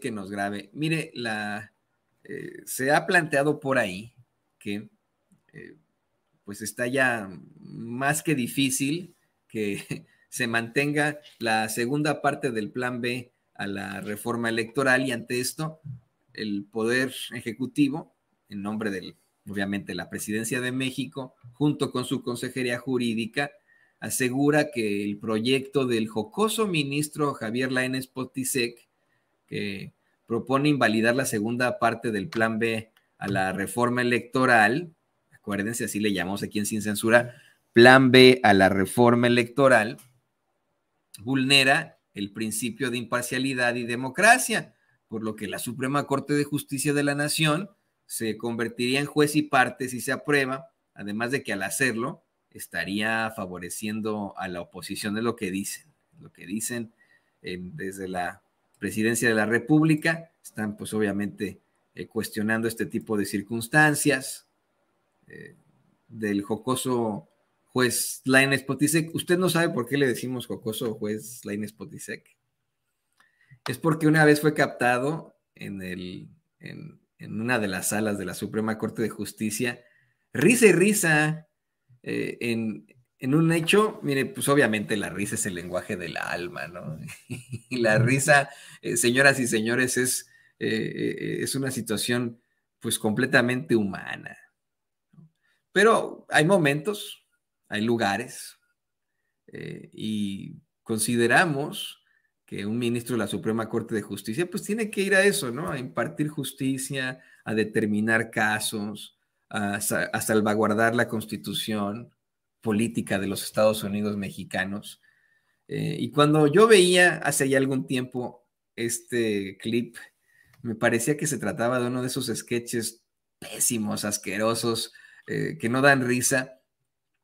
que nos grabe. Mire, la, eh, se ha planteado por ahí que eh, pues está ya más que difícil que se mantenga la segunda parte del plan B a la reforma electoral y ante esto el poder ejecutivo en nombre del obviamente la presidencia de México junto con su consejería jurídica asegura que el proyecto del jocoso ministro Javier Lainez Potisek que propone invalidar la segunda parte del plan B a la reforma electoral. Acuérdense, así le llamamos aquí en Sin Censura, plan B a la reforma electoral vulnera el principio de imparcialidad y democracia, por lo que la Suprema Corte de Justicia de la Nación se convertiría en juez y parte si se aprueba, además de que al hacerlo estaría favoreciendo a la oposición, de lo que dicen, lo que dicen eh, desde la presidencia de la República, están pues obviamente eh, cuestionando este tipo de circunstancias. Eh, del jocoso juez Laines Potisek. ¿Usted no sabe por qué le decimos jocoso juez Laines Potisek? Es porque una vez fue captado en, el, en, una de las salas de la Suprema Corte de Justicia, risa y risa eh, en, en un hecho, mire, pues obviamente la risa es el lenguaje de la alma, ¿no? Y la risa, eh, señoras y señores, es, eh, eh, es una situación pues completamente humana. Pero hay momentos, hay lugares, y consideramos que un ministro de la Suprema Corte de Justicia pues tiene que ir a eso, ¿no? A impartir justicia, a determinar casos, a salvaguardar la constitución política de los Estados Unidos mexicanos. Eh, y cuando yo veía hace ya algún tiempo este clip, me parecía que se trataba de uno de esos sketches pésimos, asquerosos, eh, que no dan risa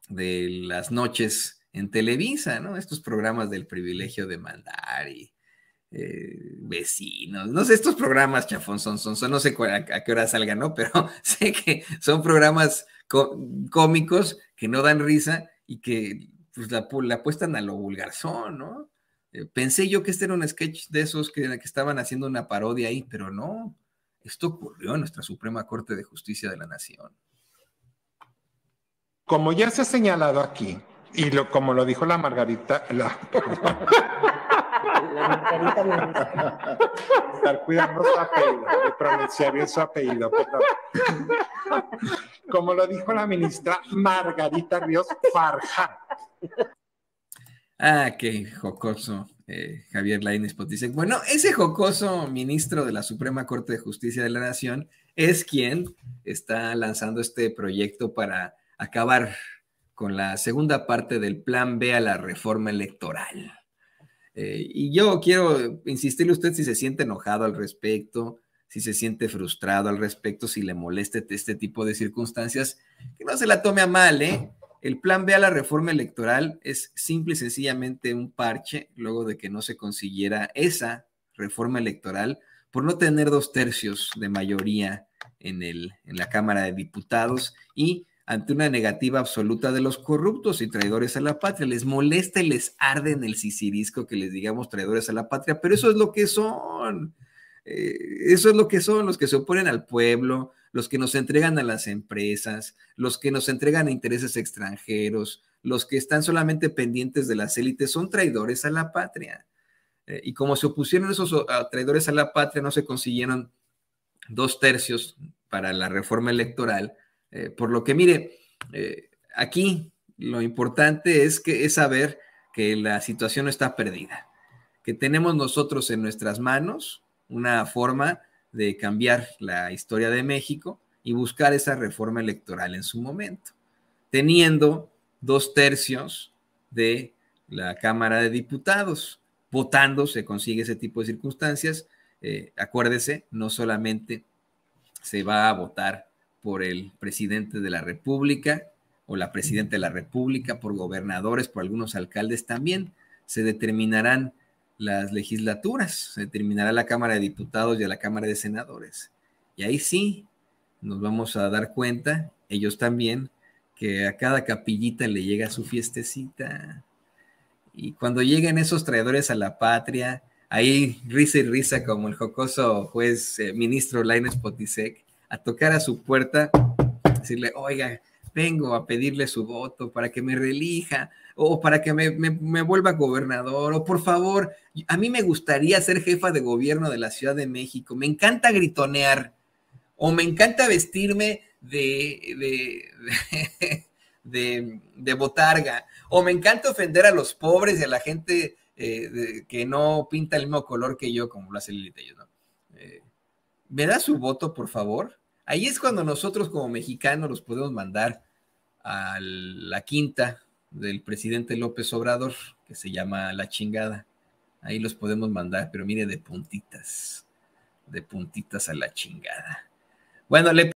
de las noches en Televisa, ¿no? Estos programas del privilegio de mandar y eh, vecinos, no sé, estos programas, chafón, son, son, son, no sé a qué hora salgan, ¿no? Pero sé que son programas cómicos que no dan risa y que pues, la, apuestan a lo vulgarzón, ¿no? Eh, pensé yo que este era un sketch de esos que, que estaban haciendo una parodia ahí, pero no. Esto ocurrió en nuestra Suprema Corte de Justicia de la Nación. Como ya se ha señalado aquí, y lo, como lo dijo la Margarita, la, Margarita su apellido, bien su apellido, como lo dijo la ministra Margarita Ríos Farja. Ah, qué jocoso. Eh, Javier Lainez Potisek. Bueno, ese jocoso ministro de la Suprema Corte de Justicia de la Nación es quien está lanzando este proyecto para acabar con la segunda parte del plan B a la reforma electoral. Eh, y yo quiero insistirle a usted si se siente enojado al respecto, si se siente frustrado al respecto, si le moleste este, este tipo de circunstancias, que no se la tome a mal, ¿eh? El plan B a la reforma electoral es simple y sencillamente un parche, luego de que no se consiguiera esa reforma electoral por no tener dos tercios de mayoría en, el, en la Cámara de Diputados y ante una negativa absoluta de los corruptos y traidores a la patria. Les molesta y les arde en el sicirisco que les digamos traidores a la patria, pero eso es lo que son eh, eso es lo que son los que se oponen al pueblo, los que nos entregan a las empresas, los que nos entregan a intereses extranjeros, los que están solamente pendientes de las élites, son traidores a la patria. Eh, y como se opusieron esos traidores a la patria, no se consiguieron dos tercios para la reforma electoral. Eh, por lo que, mire, aquí lo importante es, que, es saber que la situación no está perdida, que tenemos nosotros en nuestras manos una forma de cambiar la historia de México y buscar esa reforma electoral en su momento, teniendo dos tercios de la Cámara de Diputados. Votando se consigue ese tipo de circunstancias. Eh, acuérdese, no solamente se va a votar por el presidente de la República o la presidenta de la República, por gobernadores, por algunos alcaldes también, se determinarán las legislaturas, se terminará la Cámara de Diputados y a la Cámara de Senadores. Y ahí sí nos vamos a dar cuenta, ellos también, que a cada capillita le llega su fiestecita. Y cuando lleguen esos traidores a la patria, ahí risa y risa como el jocoso juez eh, ministro Laines Potisek, a tocar a su puerta, decirle, oiga, vengo a pedirle su voto para que me relija o para que me, vuelva gobernador, o por favor, a mí me gustaría ser jefa de gobierno de la Ciudad de México, me encanta gritonear, o me encanta vestirme de, de, de, botarga, o me encanta ofender a los pobres y a la gente eh, que no pinta el mismo color que yo, como lo hace Lilith, eh, ¿Me da su voto, por favor? Ahí es cuando nosotros como mexicanos los podemos mandar a la quinta del presidente López Obrador, que se llama La chingada. Ahí los podemos mandar, pero mire, de puntitas, de puntitas a la chingada. Bueno, le